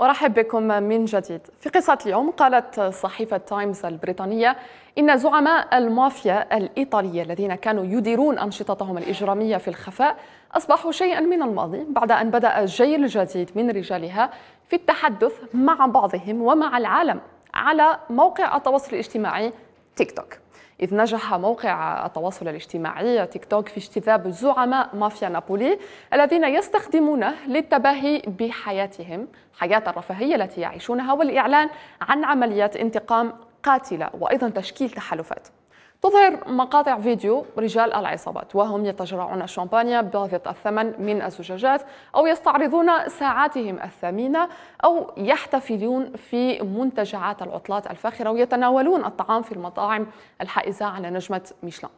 أرحب بكم من جديد في قصة اليوم قالت صحيفة تايمز البريطانية إن زعماء المافيا الإيطالية الذين كانوا يديرون أنشطتهم الإجرامية في الخفاء أصبحوا شيئا من الماضي بعد أن بدأ جيل جديد من رجالها في التحدث مع بعضهم ومع العالم على موقع التواصل الاجتماعي تيك توك إذ نجح موقع التواصل الاجتماعي تيك توك في اجتذاب زعماء مافيا نابولي الذين يستخدمونه للتباهي بحياتهم حياة الرفاهية التي يعيشونها والإعلان عن عمليات انتقام قاتلة وأيضا تشكيل تحالفات تظهر مقاطع فيديو رجال العصابات وهم يتجرعون الشامبانيا باغظة الثمن من الزجاجات أو يستعرضون ساعاتهم الثمينة أو يحتفلون في منتجعات العطلات الفاخرة ويتناولون الطعام في المطاعم الحائزة على نجمة ميشلان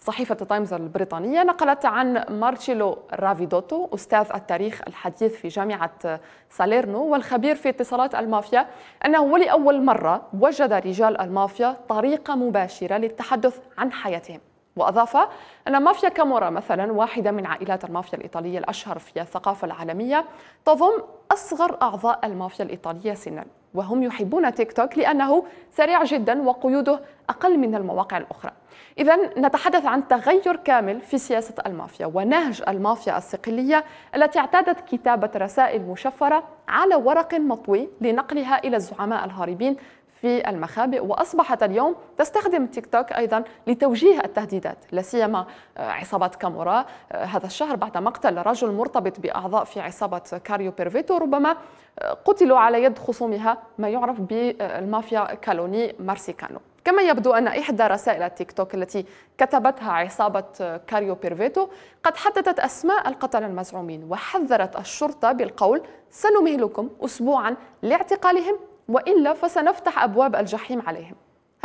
صحيفة تايمز البريطانية نقلت عن مارشيلو رافيدوتو أستاذ التاريخ الحديث في جامعة ساليرنو والخبير في اتصالات المافيا أنه ولأول مرة وجد رجال المافيا طريقة مباشرة للتحدث عن حياتهم وأضاف أن مافيا كامورا مثلا واحدة من عائلات المافيا الإيطالية الأشهر في الثقافة العالمية تضم أصغر أعضاء المافيا الإيطالية سنا وهم يحبون تيك توك لأنه سريع جدا وقيوده أقل من المواقع الأخرى إذا نتحدث عن تغير كامل في سياسة المافيا ونهج المافيا الصقلية التي اعتادت كتابة رسائل مشفرة على ورق مطوي لنقلها إلى الزعماء الهاربين في المخابئ واصبحت اليوم تستخدم تيك توك ايضا لتوجيه التهديدات لا سيما آه، عصابه كامورا آه، هذا الشهر بعد مقتل رجل مرتبط باعضاء في عصابه كاريو بيرفيتو ربما آه، قتلوا على يد خصومها ما يعرف بالمافيا كالوني مارسيكانو كما يبدو أن إحدى رسائل تيك توك التي كتبتها عصابة كاريو بيرفيتو قد حددت أسماء القتلى المزعومين وحذرت الشرطة بالقول سنمهلكم أسبوعا لاعتقالهم وإلا فسنفتح أبواب الجحيم عليهم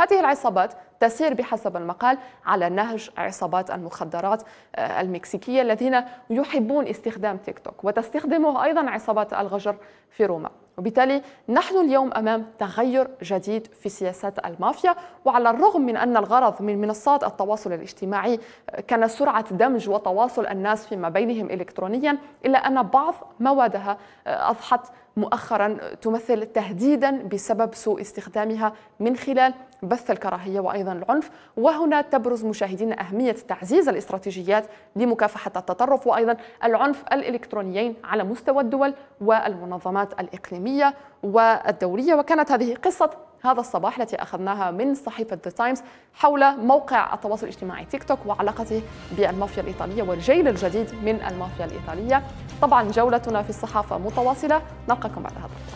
هذه العصابات تسير بحسب المقال على نهج عصابات المخدرات آه، المكسيكية الذين يحبون استخدام تيك توك وتستخدمه أيضا عصابات الغجر في روما وبالتالي نحن اليوم أمام تغير جديد في سياسات المافيا وعلى الرغم من أن الغرض من منصات التواصل الاجتماعي آه، كان سرعة دمج وتواصل الناس فيما بينهم إلكترونيا إلا أن بعض موادها آه، أضحت مؤخرا تمثل تهديدا بسبب سوء استخدامها من خلال بث الكراهيه وايضا العنف وهنا تبرز مشاهدين اهميه تعزيز الاستراتيجيات لمكافحه التطرف وايضا العنف الالكترونيين على مستوى الدول والمنظمات الاقليميه والدوليه وكانت هذه قصه هذا الصباح التي أخذناها من صحيفة ذا تايمز حول موقع التواصل الاجتماعي تيك توك وعلاقته بالمافيا الإيطالية والجيل الجديد من المافيا الإيطالية طبعا جولتنا في الصحافة متواصلة نلقاكم بعد هذا